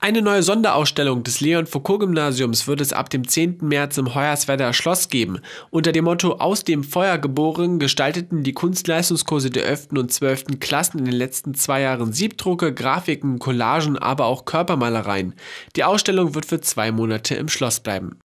Eine neue Sonderausstellung des Leon Foucault Gymnasiums wird es ab dem 10. März im Hoyerswerder Schloss geben. Unter dem Motto Aus dem Feuer geboren gestalteten die Kunstleistungskurse der 11. und 12. Klassen in den letzten zwei Jahren Siebdrucke, Grafiken, Collagen, aber auch Körpermalereien. Die Ausstellung wird für zwei Monate im Schloss bleiben.